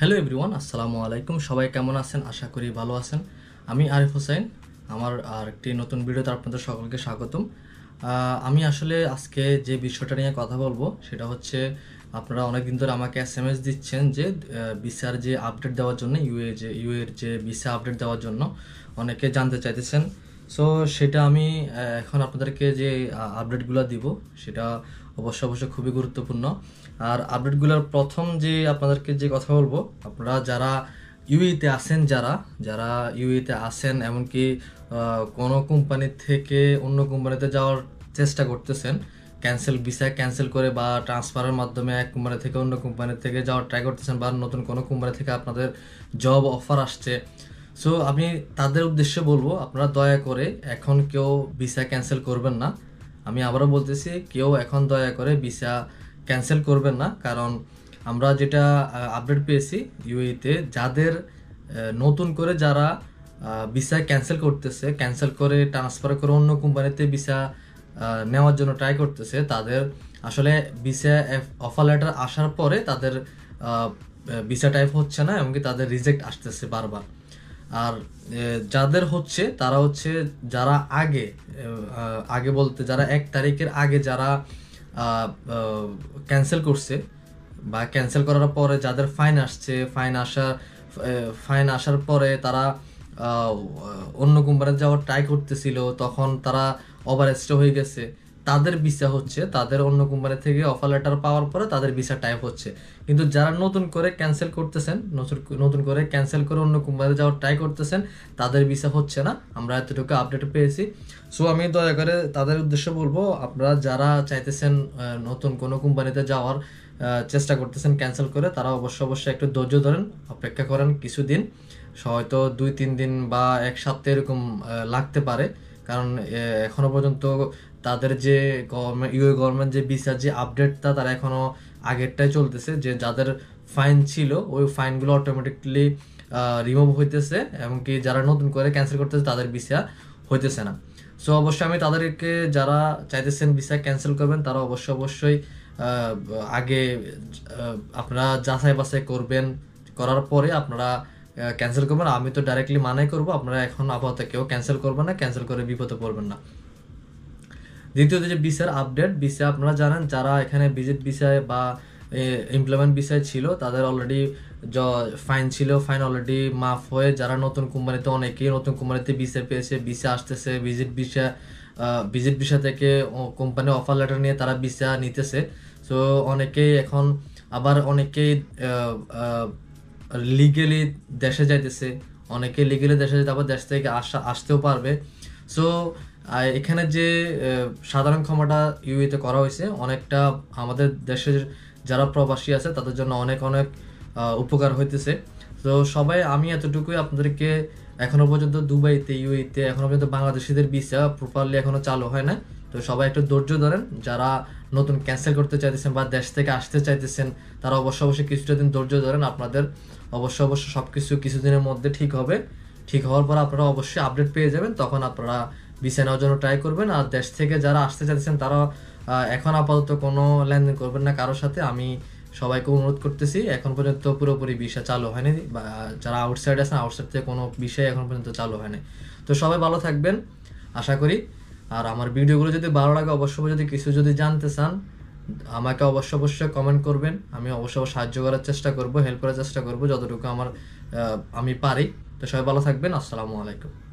hello everyone আসসালামু আলাইকুম সবাই কেমন আছেন আশা করি ভালো আছেন আমি আরিফ হোসেন আমার আর একটি নতুন ভিডিওতে আপনাদের সকলকে স্বাগতম আমি আসলে আজকে যে বিষয়টা নিয়ে কথা বলবো সেটা হচ্ছে আপনারা অনেক দিন ধরে আমাকে এস এম এস দিচ্ছেন যে বিসার যে আপডেট দেওয়ার জন্য ইউএ যে ইউএর যে বিসা আপডেট দেওয়ার জন্য অনেকে জানতে চাইতেছেন সো সেটা আমি এখন আপনাদেরকে যে আপডেটগুলো দিব সেটা অবশ্য অবশ্য খুবই গুরুত্বপূর্ণ আর আপডেটগুলোর প্রথম যে আপনাদেরকে যে কথা বলবো আপনারা যারা ইউইতে আসেন যারা যারা ইউইতে আসেন এমনকি কোনো কোম্পানি থেকে অন্য কোম্পানিতে যাওয়ার চেষ্টা করতেছেন ক্যান্সেল বিষয় ক্যান্সেল করে বা ট্রান্সফারের মাধ্যমে এক কোম্পানি থেকে অন্য কোম্পানি থেকে যাওয়ার ট্রাই করতেছেন বা নতুন কোনো কোম্পানি থেকে আপনাদের জব অফার আসছে সো আমি তাদের উদ্দেশ্যে বলবো আপনারা দয়া করে এখন কেউ ভিসা ক্যান্সেল করবেন না আমি আবারও বলতেছি কেউ এখন দয়া করে ভিসা ক্যান্সেল করবেন না কারণ আমরা যেটা আপডেট পেয়েছি ইউএতে e যাদের নতুন করে যারা ভিসা ক্যান্সেল করতেছে ক্যান্সেল করে ট্রান্সফার করে অন্য কোম্পানিতে ভিসা নেওয়ার জন্য ট্রাই করতেছে তাদের আসলে ভিসা অফার লেটার আসার পরে তাদের ভিসা টাইপ হচ্ছে না এমনকি তাদের রিজেক্ট আসতেছে বারবার আর যাদের হচ্ছে তারা হচ্ছে যারা আগে আগে বলতে যারা এক তারিখের আগে যারা ক্যান্সেল করছে বা ক্যান্সেল করার পরে যাদের ফাইন আসছে ফাইন আসার ফাইন আসার পরে তারা অন্য কোম্পানিতে যাওয়ার ট্রাই করতেছিল তখন তারা ওভার হয়ে গেছে তাদের ভিসা হচ্ছে তাদের অন্য কোম্পানি থেকে অফার লেটার পাওয়ার পরে তাদের ভিসা টাইপ হচ্ছে কিন্তু যারা নতুন করে ক্যান্সেল করতেছেন নতুন নতুন করে ক্যান্সেল করে অন্য কোম্পানিতে যাওয়ার ট্রাই করতেছেন তাদের ভিসা হচ্ছে না আমরা এতটুকু আপডেট পেয়েছি সো আমি দয়া করে তাদের উদ্দেশ্য বলবো আপনারা যারা চাইতেছেন নতুন কোনো কোম্পানিতে যাওয়ার চেষ্টা করতেছেন ক্যান্সেল করে তারা অবশ্য অবশ্যই একটু ধৈর্য ধরেন অপেক্ষা করেন কিছুদিন হয়তো দুই তিন দিন বা এক সপ্তাহ এরকম লাগতে পারে কারণ এখনও পর্যন্ত তাদের যে গভর্নমেন্ট ইউএ গভর্নমেন্ট যে বিচার যে আপডেটটা তারা এখনও আগেরটাই চলতেছে যে যাদের ফাইন ছিল ওই ফাইনগুলো অটোমেটিকলি রিমুভ হইতেছে এমনকি যারা নতুন করে ক্যান্সেল করতেছে তাদের বিসা হইতেছে না সো অবশ্যই আমি তাদেরকে যারা চাইতেছেন বিসা ক্যান্সেল করবেন তারা অবশ্যই অবশ্যই আগে আপনারা যাচাই বাছাই করবেন করার পরে আপনারা ক্যান্সেল করবেন আমি তো ডাইরেক্টলি মানাই করবো আপনারা এখন আপাতত কেউ ক্যান্সেল করবেন না ক্যান্সেল করে বিপদে পড়বেন না দ্বিতীয়ত যে বিসার আপডেট বিসে আপনারা জানেন যারা এখানে ভিজিট বিষয়ে বা ইমপ্লয়মেন্ট বিষয়ে ছিল তাদের অলরেডি জ ফাইন ছিল ফাইন অলরেডি মাফ হয়ে যারা নতুন কোম্পানিতে অনেকেই নতুন কোম্পানিতে ভিসা পেয়েছে ভিসা আসতেছে ভিজিট বিষয়ে ভিজিট বিষয় থেকে কোম্পানি অফার লেটার নিয়ে তারা বিসা নিতেছে সো অনেকেই এখন আবার অনেকেই লিগেলি দেশে যাইতেছে অনেকে লিগেলি দেশে যেতে আবার দেশ থেকে আসা আসতেও পারবে সো এখানে যে সাধারণ ক্ষমাটা ইউএতে করা হয়েছে অনেকটা আমাদের দেশের যারা প্রবাসী আছে তাদের জন্য অনেক অনেক উপকার হইতেছে তো সবাই আমি এতটুকুই আপনাদেরকে এখনও পর্যন্ত দুবাইতে ইউএতে এখনও পর্যন্ত বাংলাদেশিদের বিচার প্রপারলি এখনও চালু হয় না তো সবাই একটু ধৈর্য ধরেন যারা নতুন ক্যান্সেল করতে চাইতেছেন বা দেশ থেকে আসতে চাইতেছেন তারা অবশ্য অবশ্যই কিছুটা দিন ধৈর্য ধরেন আপনাদের অবশ্য অবশ্য সব কিছু কিছুদিনের মধ্যে ঠিক হবে ঠিক হওয়ার পর আপনারা অবশ্যই আপডেট পেয়ে যাবেন তখন আপনারা ভিসা নেওয়ার জন্য ট্রাই করবেন আর দেশ থেকে যারা আসতে চাইতেছেন তারা এখন আপাতত কোনো লেনদেন করবেন না কারোর সাথে আমি সবাইকে অনুরোধ করতেছি এখন পর্যন্ত পুরোপুরি ভিসা চালু হয়নি বা যারা আউটসাইড আছেন আউটসাইড থেকে কোনো বিষয় এখন পর্যন্ত চালু হয়নি তো সবাই ভালো থাকবেন আশা করি আর আমার ভিডিওগুলো যদি ভালো লাগে অবশ্য যদি কিছু যদি জানতে চান আমাকে অবশ্য অবশ্যই কমেন্ট করবেন আমি অবশ্য সাহায্য করার চেষ্টা করব হেল্প করার চেষ্টা করব যতটুকু আমার আমি পারি তো সবাই ভালো থাকবেন আসসালামু আলাইকুম